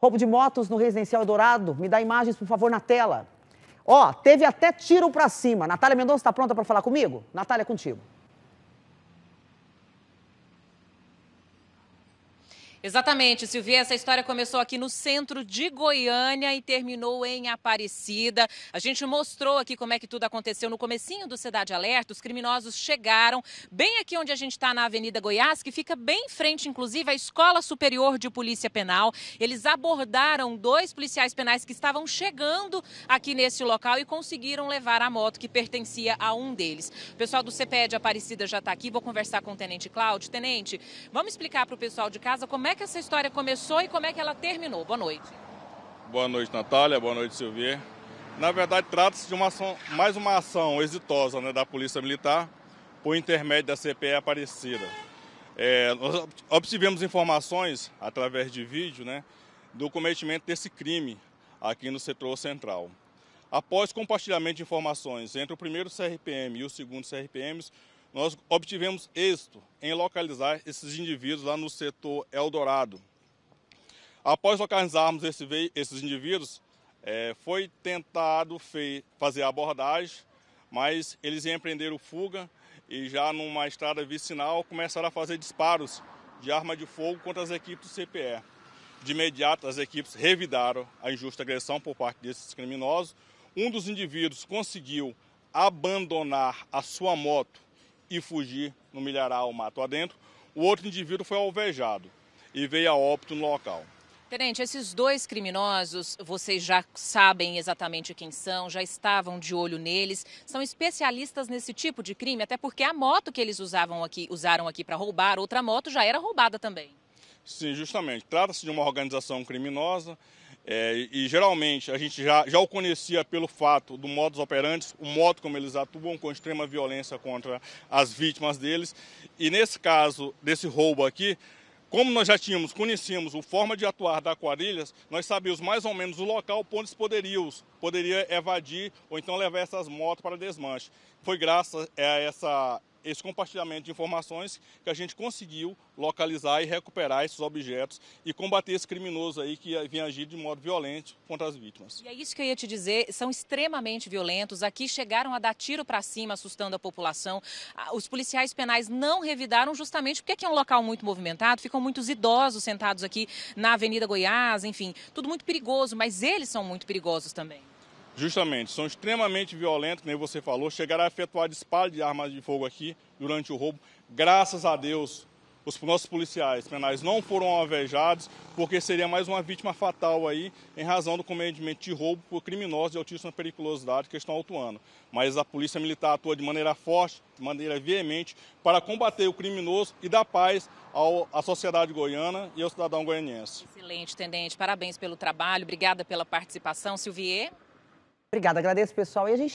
Roubo de motos no Residencial Dourado. Me dá imagens, por favor, na tela. Ó, teve até tiro para cima. Natália Mendonça está pronta para falar comigo? Natália, é contigo. Exatamente, Silvia. Essa história começou aqui no centro de Goiânia e terminou em Aparecida. A gente mostrou aqui como é que tudo aconteceu no comecinho do Cidade Alerta. Os criminosos chegaram bem aqui onde a gente está, na Avenida Goiás, que fica bem em frente, inclusive, à Escola Superior de Polícia Penal. Eles abordaram dois policiais penais que estavam chegando aqui nesse local e conseguiram levar a moto que pertencia a um deles. O pessoal do CPE de Aparecida já está aqui. Vou conversar com o Tenente Cláudio. Tenente, vamos explicar para o pessoal de casa como é como é que essa história começou e como é que ela terminou? Boa noite. Boa noite, Natália. Boa noite, Silvia. Na verdade, trata-se de uma ação, mais uma ação exitosa né, da Polícia Militar por intermédio da CPE Aparecida. É, nós obtivemos informações, através de vídeo, né, do cometimento desse crime aqui no setor central. Após compartilhamento de informações entre o primeiro CRPM e o segundo CRPM, nós obtivemos êxito em localizar esses indivíduos lá no setor Eldorado. Após localizarmos esse, esses indivíduos, é, foi tentado fei, fazer a abordagem, mas eles empreenderam fuga e já numa estrada vicinal começaram a fazer disparos de arma de fogo contra as equipes do CPE. De imediato, as equipes revidaram a injusta agressão por parte desses criminosos. Um dos indivíduos conseguiu abandonar a sua moto e fugir no milharal mato adentro. O outro indivíduo foi alvejado e veio a óbito no local. Tenente, esses dois criminosos, vocês já sabem exatamente quem são, já estavam de olho neles, são especialistas nesse tipo de crime, até porque a moto que eles usavam aqui, usaram aqui para roubar outra moto já era roubada também. Sim, justamente. Trata-se de uma organização criminosa é, e geralmente a gente já, já o conhecia pelo fato do modus operandi, o modo como eles atuam com extrema violência contra as vítimas deles. E nesse caso desse roubo aqui, como nós já tínhamos, conhecíamos a forma de atuar da Aquarilhas, nós sabíamos mais ou menos o local onde eles poderiam, poderia evadir ou então levar essas motos para desmanche. Foi graças a essa esse compartilhamento de informações que a gente conseguiu localizar e recuperar esses objetos e combater esse criminoso aí que vinha agir de modo violento contra as vítimas. E é isso que eu ia te dizer, são extremamente violentos. Aqui chegaram a dar tiro para cima, assustando a população. Os policiais penais não revidaram justamente porque aqui é um local muito movimentado, ficam muitos idosos sentados aqui na Avenida Goiás, enfim, tudo muito perigoso, mas eles são muito perigosos também. Justamente, são extremamente violentos, como você falou, chegaram a efetuar disparo de armas de fogo aqui durante o roubo. Graças a Deus, os nossos policiais penais não foram alvejados, porque seria mais uma vítima fatal aí, em razão do cometimento de roubo por criminosos de altíssima periculosidade que estão atuando. Mas a Polícia Militar atua de maneira forte, de maneira veemente, para combater o criminoso e dar paz ao, à sociedade goiana e ao cidadão goianiense. Excelente, tendente. Parabéns pelo trabalho, obrigada pela participação. Silvier? Obrigada, agradeço, pessoal. E a gente